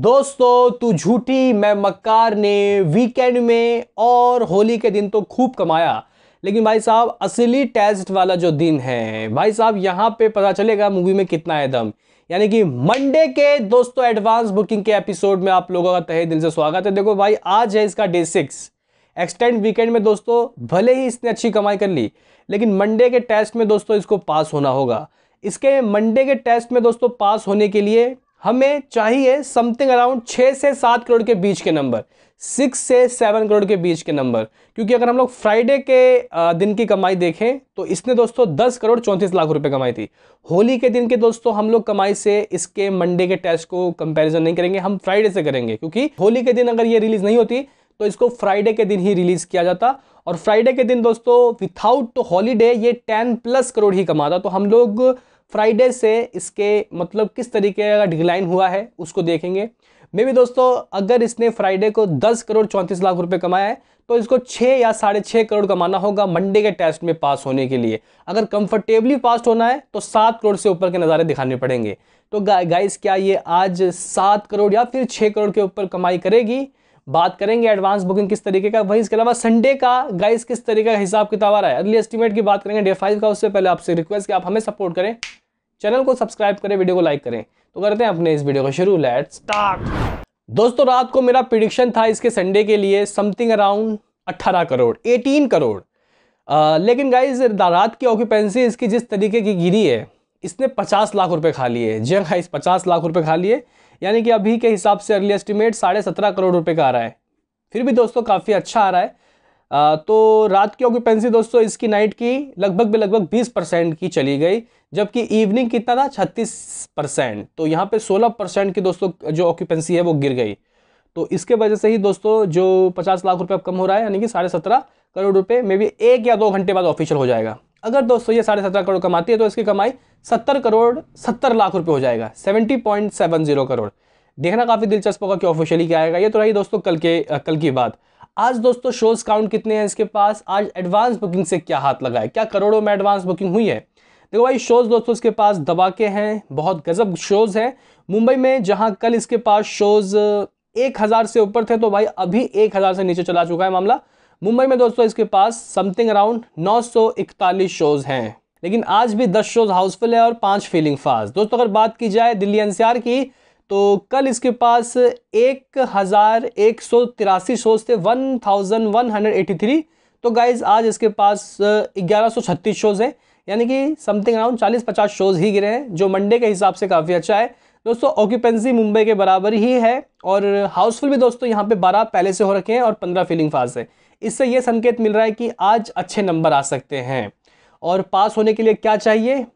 दोस्तों तू झूठी मैं मक्कार ने वीकेंड में और होली के दिन तो खूब कमाया लेकिन भाई साहब असली टेस्ट वाला जो दिन है भाई साहब यहाँ पे पता चलेगा मूवी में कितना है दम यानी कि मंडे के दोस्तों एडवांस बुकिंग के एपिसोड में आप लोगों का तहे दिल से स्वागत है देखो भाई आज है इसका डे सिक्स एक्सटेंड वीकेंड में दोस्तों भले ही इसने अच्छी कमाई कर ली लेकिन मंडे के टेस्ट में दोस्तों इसको पास होना होगा इसके मंडे के टेस्ट में दोस्तों पास होने के लिए हमें चाहिए समथिंग अराउंड छः से सात करोड़ के बीच के नंबर सिक्स से सेवन करोड़ के बीच के नंबर क्योंकि अगर हम लोग फ्राइडे के दिन की कमाई देखें तो इसने दोस्तों दस करोड़ चौंतीस लाख रुपए कमाई थी होली के दिन के दोस्तों हम लोग कमाई से इसके मंडे के टेस्ट को कंपैरिजन नहीं करेंगे हम फ्राइडे से करेंगे क्योंकि होली के दिन अगर ये रिलीज़ नहीं होती तो इसको फ्राइडे के दिन ही रिलीज़ किया जाता और फ्राइडे के दिन दोस्तों विथआउट हॉलीडे ये टेन प्लस करोड़ ही कमाता तो हम लोग फ्राइडे से इसके मतलब किस तरीके का डिक्लाइन हुआ है उसको देखेंगे मे भी दोस्तों अगर इसने फ्राइडे को 10 करोड़ चौंतीस लाख रुपए कमाया है तो इसको 6 या साढ़े छः करोड़ कमाना होगा मंडे के टेस्ट में पास होने के लिए अगर कंफर्टेबली पास होना है तो 7 करोड़ से ऊपर के नज़ारे दिखाने पड़ेंगे तो गा, गाइस क्या ये आज 7 करोड़ या फिर 6 करोड़ के ऊपर कमाई करेगी बात करेंगे एडवांस बुकिंग किस तरीके का वहीं इसके अलावा संडे का गाइस किस तरीके का हिसाब किताब आ रहा है अर्ली एस्टिमेट की बात करेंगे डे फाइव का उससे पहले आपसे रिक्वेस्ट कि आप हमें सपोर्ट करें चैनल को सब्सक्राइब करें वीडियो को लाइक करें तो करते हैं अपने इस वीडियो को शुरू लेट स्टार्ट दोस्तों रात को मेरा प्रिडिक्शन था इसके संडे के लिए समथिंग अराउंड अट्ठारह करोड़ एटीन करोड़ आ, लेकिन गाइज रात की ऑक्यूपेंसी इसकी जिस तरीके की गिरी है इसने पचास लाख रुपए खा लिए जंग हाइस पचास लाख रुपये खा लिए यानी कि अभी के हिसाब से अर्ली एस्टिमेट साढ़े सत्रह करोड़ रुपये का आ रहा है फिर भी दोस्तों काफ़ी अच्छा आ रहा है आ, तो रात की ऑक्यूपेंसी दोस्तों इसकी नाइट की लगभग भी लगभग 20 परसेंट की चली गई जबकि इवनिंग कितना था 36 परसेंट तो यहाँ पे 16 परसेंट की दोस्तों जो ऑक्यूपेंसी है वो गिर गई तो इसके वजह से ही दोस्तों जो पचास लाख रुपये कम हो रहा है यानी कि साढ़े सत्रह करोड़ रुपये में भी एक या दो घंटे बाद ऑफिशियल हो जाएगा अगर दोस्तों ये साढ़े सत्रह करोड़ कमाती है तो इसकी कमाई सत्तर करोड़ सत्तर लाख रुपए हो जाएगा seventy point seven zero crore देखना काफ़ी दिलचस्प होगा कि ऑफिशियली क्या आएगा ये तो रही दोस्तों कल के कल की बात आज दोस्तों शोज़ काउंट कितने हैं इसके पास आज एडवांस बुकिंग से क्या हाथ लगा है क्या करोड़ों में एडवांस बुकिंग हुई है देखो भाई शोज़ दोस्तों इसके पास दबाके हैं बहुत गजब शोज़ हैं मुंबई में जहां कल इसके पास शोज़ एक हज़ार से ऊपर थे तो भाई अभी एक हज़ार से नीचे चला चुका है मामला मुंबई में दोस्तों इसके पास समथिंग अराउंड इकतालीस शोज़ हैं लेकिन आज भी दस शोज हाउसफुल है और पाँच फीलिंग फास्ट दोस्तों अगर बात की जाए दिल्ली एनसीआर की तो कल इसके पास एक हज़ार एक सौ तिरासी शोज थे one thousand one hundred eighty three तो गाइज आज इसके पास ग्यारह सौ छत्तीस शोज़ हैं यानी कि समथिंग अराउंड चालीस पचास शोज़ ही गिरे हैं जो मंडे के हिसाब से काफ़ी अच्छा है दोस्तों ऑक्यूपेंसी मुंबई के बराबर ही है और हाउसफुल भी दोस्तों यहाँ पे बारह पहले से हो रखे हैं और पंद्रह फीलिंग फास्ट है इससे ये संकेत मिल रहा है कि आज अच्छे नंबर आ सकते हैं और पास होने के लिए क्या चाहिए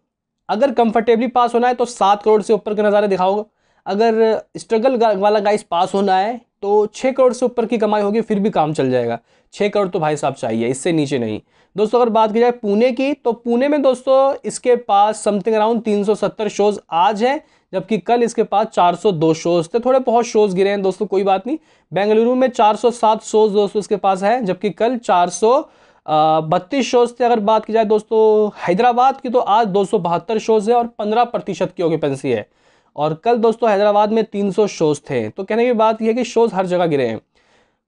अगर कंफर्टेबली पास होना है तो सात करोड़ से ऊपर के नज़ारे दिखाओगे अगर स्ट्रगल वाला गाइस पास होना है तो छः करोड़ से ऊपर की कमाई होगी फिर भी काम चल जाएगा छः करोड़ तो भाई साहब चाहिए इससे नीचे नहीं दोस्तों अगर बात की जाए पुणे की तो पुणे में दोस्तों इसके पास समथिंग अराउंड तीन शोज़ आज हैं जबकि कल इसके पास 402 शोज़ थे थोड़े बहुत शोज़ गिरे हैं दोस्तों कोई बात नहीं बेंगलुरु में 407 शोज़ दोस्तों इसके पास हैं जबकि कल बत्तीस शोज से अगर बात की जाए दोस्तों हैदराबाद की तो आज दो सौ बहत्तर शोज है और पंद्रह प्रतिशत की ऑक्यूपेंसी है और कल दोस्तों हैदराबाद में तीन सौ शोज थे तो कहने की बात यह है कि शोज हर जगह गिरे हैं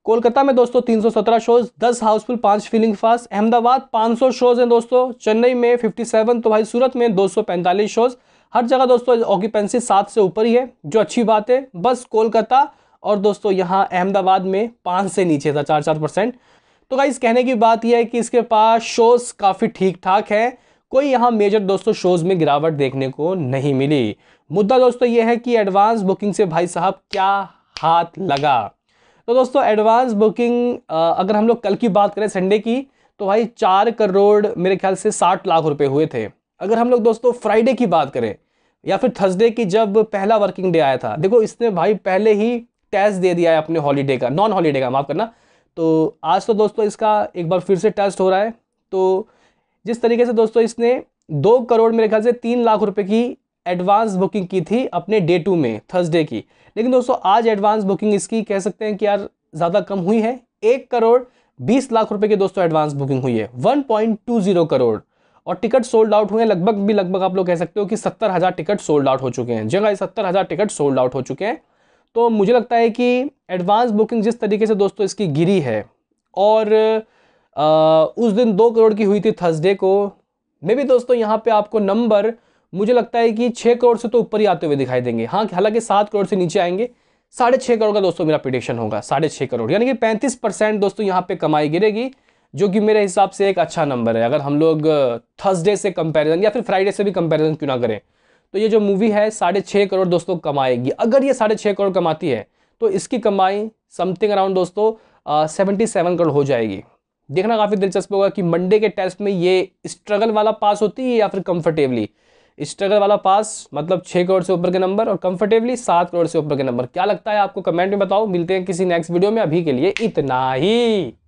कोलकाता में दोस्तों 317 शोज 10 हाउसफुल पाँच फीलिंग फास्ट अहमदाबाद 500 शोज हैं दोस्तों चेन्नई में 57 तो भाई सूरत में 245 शोज हर जगह दोस्तों ऑक्यूपेंसी सात से ऊपर ही है जो अच्छी बात है बस कोलकाता और दोस्तों यहाँ अहमदाबाद में पाँच से नीचे था चार चार परसेंट तो गाइज कहने की बात यह है कि इसके पास शोज़ काफ़ी ठीक ठाक हैं कोई यहाँ मेजर दोस्तों शोज़ में गिरावट देखने को नहीं मिली मुद्दा दोस्तों ये है कि एडवांस बुकिंग से भाई साहब क्या हाथ लगा तो दोस्तों एडवांस बुकिंग अगर हम लोग कल की बात करें संडे की तो भाई चार करोड़ मेरे ख्याल से साठ लाख रुपए हुए थे अगर हम लोग दोस्तों फ्राइडे की बात करें या फिर थर्सडे की जब पहला वर्किंग डे आया था देखो इसने भाई पहले ही टैक्स दे दिया है अपने हॉलीडे का नॉन हॉलीडे का माफ़ करना तो आज तो दोस्तों इसका एक बार फिर से टेस्ट हो रहा है तो जिस तरीके से दोस्तों इसने दो करोड़ मेरे ख्याल से तीन लाख रुपए की एडवांस बुकिंग की थी अपने डे टू में थर्सडे की लेकिन दोस्तों आज एडवांस बुकिंग इसकी कह सकते हैं कि यार ज़्यादा कम हुई है एक करोड़ बीस लाख रुपए की दोस्तों एडवांस बुकिंग हुई है one point two zero crore और टिकट सोल्ड आउट हुए हैं लगभग भी लगभग आप लोग कह सकते हो कि सत्तर हज़ार टिकट सोल्ड आउट हो चुके हैं जगह हाँ सत्तर हज़ार टिकट सोल्ड आउट हो चुके हैं तो मुझे लगता है कि एडवांस बुकिंग जिस तरीके से दोस्तों इसकी गिरी है और आ, उस दिन दो करोड़ की हुई थी थर्सडे को मे भी दोस्तों यहाँ पे आपको नंबर मुझे लगता है कि छः करोड़ से तो ऊपर ही आते हुए दिखाई देंगे हाँ हालांकि सात करोड़ से नीचे आएंगे साढ़े छः करोड़ का दोस्तों मेरा प्रिडिक्शन होगा साढ़े छः करोड़ यानी कि पैंतीस परसेंट दोस्तों यहाँ पे कमाई गिरेगी जो कि मेरे हिसाब से एक अच्छा नंबर है अगर हम लोग थर्सडे से कंपैरिजन या फिर फ्राइडे से भी कंपैरिजन क्यों ना करें तो ये जो मूवी है साढ़े छः करोड़ दोस्तों कमाएगी अगर ये साढ़े छः करोड़ कमाती है तो इसकी कमाई समथिंग अराउंड दोस्तों सेवेंटी सेवन करोड़ हो जाएगी देखना काफ़ी दिलचस्प होगा कि मंडे के टेस्ट में ये स्ट्रगल वाला पास होती है या फिर कंफर्टेबली स्ट्रगल वाला पास मतलब छः करोड़ से ऊपर के नंबर और कम्फर्टेबली सात करोड़ से ऊपर के नंबर क्या लगता है आपको कमेंट में बताओ मिलते हैं किसी नेक्स्ट वीडियो में अभी के लिए इतना ही